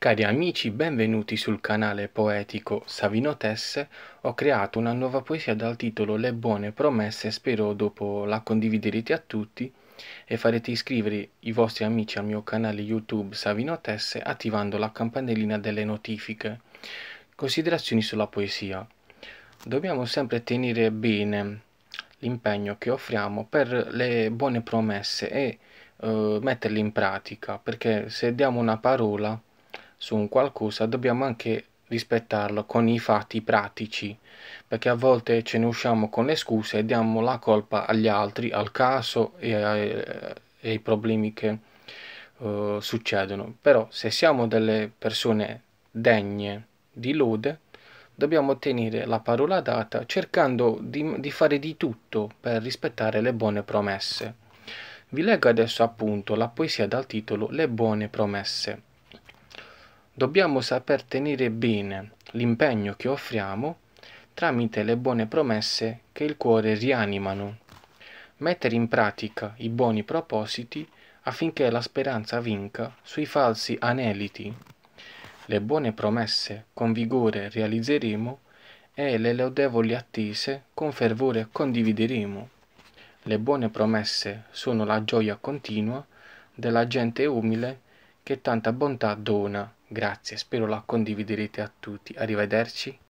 Cari amici, benvenuti sul canale poetico Savino Tesse. Ho creato una nuova poesia dal titolo Le buone promesse, spero dopo la condividerete a tutti e farete iscrivere i vostri amici al mio canale YouTube Savino Tesse attivando la campanellina delle notifiche. Considerazioni sulla poesia. Dobbiamo sempre tenere bene l'impegno che offriamo per le buone promesse e eh, metterle in pratica, perché se diamo una parola su un qualcosa dobbiamo anche rispettarlo con i fatti pratici, perché a volte ce ne usciamo con le scuse e diamo la colpa agli altri, al caso e ai, eh, e ai problemi che uh, succedono. Però se siamo delle persone degne di lode, dobbiamo tenere la parola data cercando di, di fare di tutto per rispettare le buone promesse. Vi leggo adesso appunto la poesia dal titolo Le buone promesse dobbiamo saper tenere bene l'impegno che offriamo tramite le buone promesse che il cuore rianimano, mettere in pratica i buoni propositi affinché la speranza vinca sui falsi aneliti. Le buone promesse con vigore realizzeremo e le lodevoli attese con fervore condivideremo. Le buone promesse sono la gioia continua della gente umile che tanta bontà dona. Grazie, spero la condividerete a tutti. Arrivederci.